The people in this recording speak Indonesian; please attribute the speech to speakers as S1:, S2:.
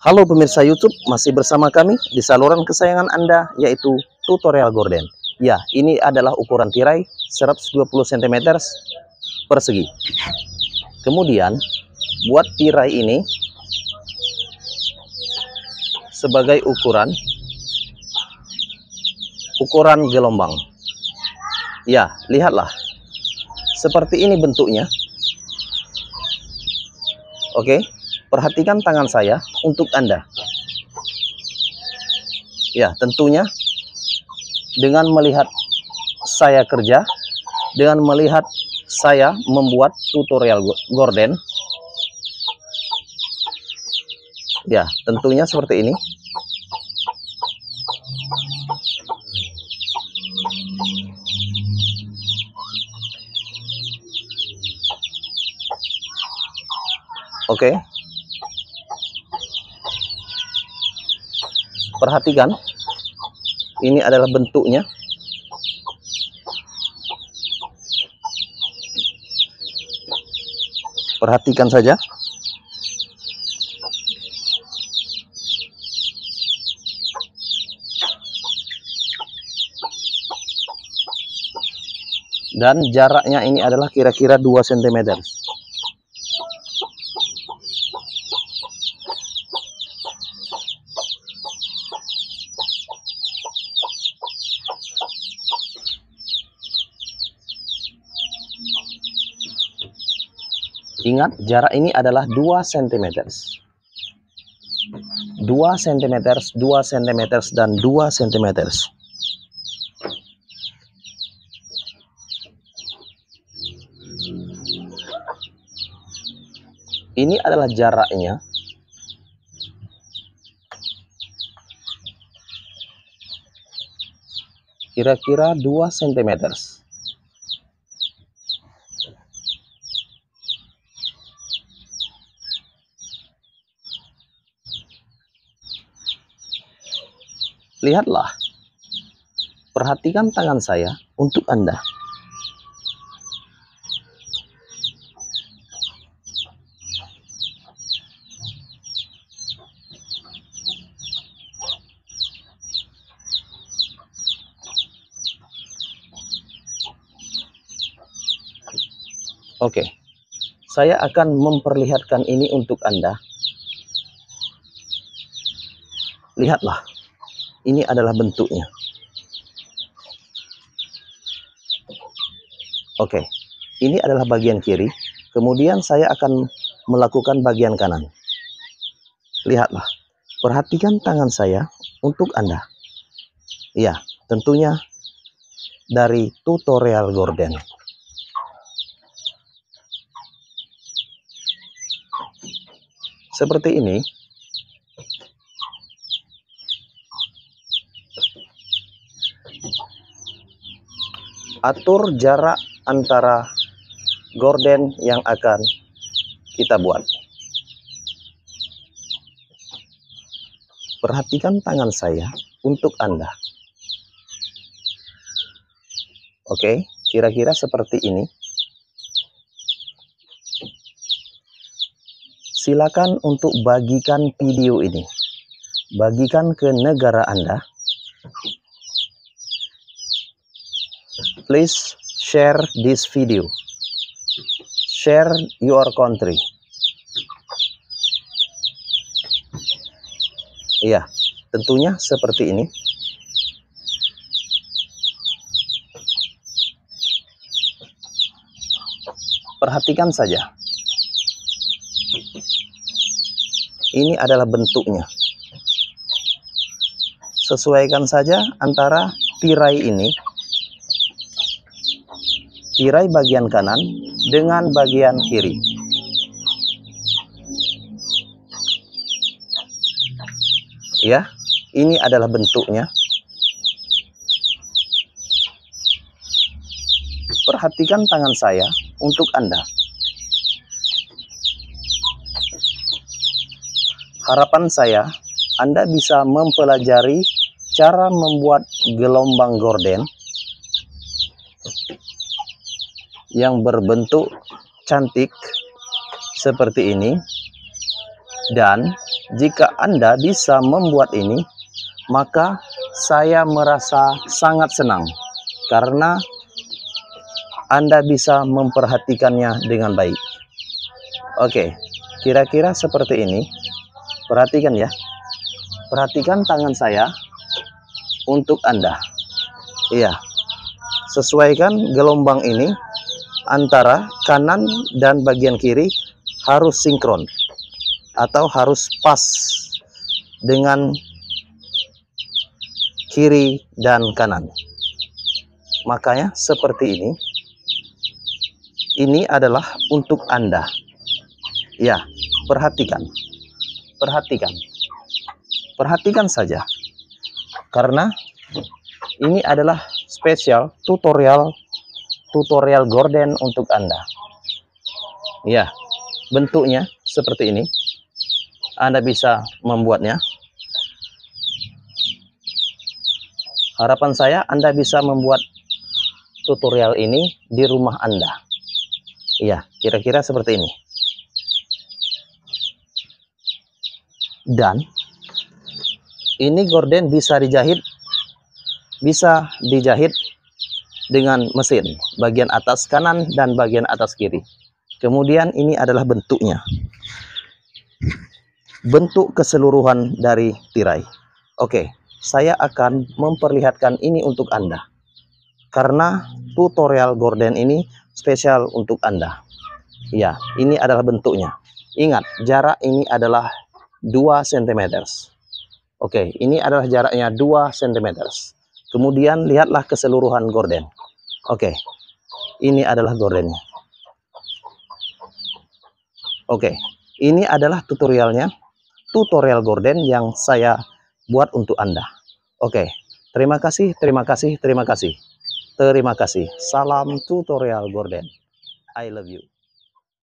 S1: Halo pemirsa YouTube, masih bersama kami di saluran kesayangan Anda yaitu tutorial gorden. Ya, ini adalah ukuran tirai 120 cm persegi. Kemudian, buat tirai ini sebagai ukuran ukuran gelombang. Ya, lihatlah. Seperti ini bentuknya. Oke. Okay Perhatikan tangan saya untuk Anda. Ya, tentunya dengan melihat saya kerja, dengan melihat saya membuat tutorial gorden. Ya, tentunya seperti ini. Oke. Okay. perhatikan ini adalah bentuknya perhatikan saja dan jaraknya ini adalah kira-kira 2 cm Ingat, jarak ini adalah 2 cm. 2 cm, 2 cm, dan 2 cm. Ini adalah jaraknya. Kira-kira 2 cm. lihatlah, perhatikan tangan saya untuk Anda. Oke, saya akan memperlihatkan ini untuk Anda. Lihatlah. Ini adalah bentuknya. Oke, ini adalah bagian kiri. Kemudian saya akan melakukan bagian kanan. Lihatlah, perhatikan tangan saya untuk Anda. Ya, tentunya dari tutorial gorden. Seperti ini, atur jarak antara gorden yang akan kita buat. Perhatikan tangan saya untuk Anda. Oke, kira-kira seperti ini. Silakan untuk bagikan video ini. Bagikan ke negara Anda please share this video share your country iya tentunya seperti ini perhatikan saja ini adalah bentuknya sesuaikan saja antara tirai ini tirai bagian kanan dengan bagian kiri. Ya, ini adalah bentuknya. Perhatikan tangan saya untuk Anda. Harapan saya, Anda bisa mempelajari cara membuat gelombang gorden yang berbentuk cantik seperti ini dan jika Anda bisa membuat ini maka saya merasa sangat senang karena Anda bisa memperhatikannya dengan baik Oke kira-kira seperti ini perhatikan ya perhatikan tangan saya untuk Anda iya sesuaikan gelombang ini antara kanan dan bagian kiri harus sinkron atau harus pas dengan kiri dan kanan. Makanya seperti ini. Ini adalah untuk Anda. Ya, perhatikan. Perhatikan. Perhatikan saja. Karena ini adalah spesial tutorial tutorial gorden untuk Anda. Ya, bentuknya seperti ini. Anda bisa membuatnya. Harapan saya Anda bisa membuat tutorial ini di rumah Anda. Ya, kira-kira seperti ini. Dan ini gorden bisa dijahit bisa dijahit dengan mesin, bagian atas kanan dan bagian atas kiri. Kemudian ini adalah bentuknya. Bentuk keseluruhan dari tirai. Oke, saya akan memperlihatkan ini untuk Anda. Karena tutorial gorden ini spesial untuk Anda. Ya, ini adalah bentuknya. Ingat, jarak ini adalah 2 cm. Oke, ini adalah jaraknya 2 cm. Kemudian lihatlah keseluruhan gorden. Oke. Okay. Ini adalah gordennya. Oke. Okay. Ini adalah tutorialnya. Tutorial gorden yang saya buat untuk Anda. Oke. Okay. Terima kasih, terima kasih, terima kasih. Terima kasih. Salam tutorial gorden. I love you.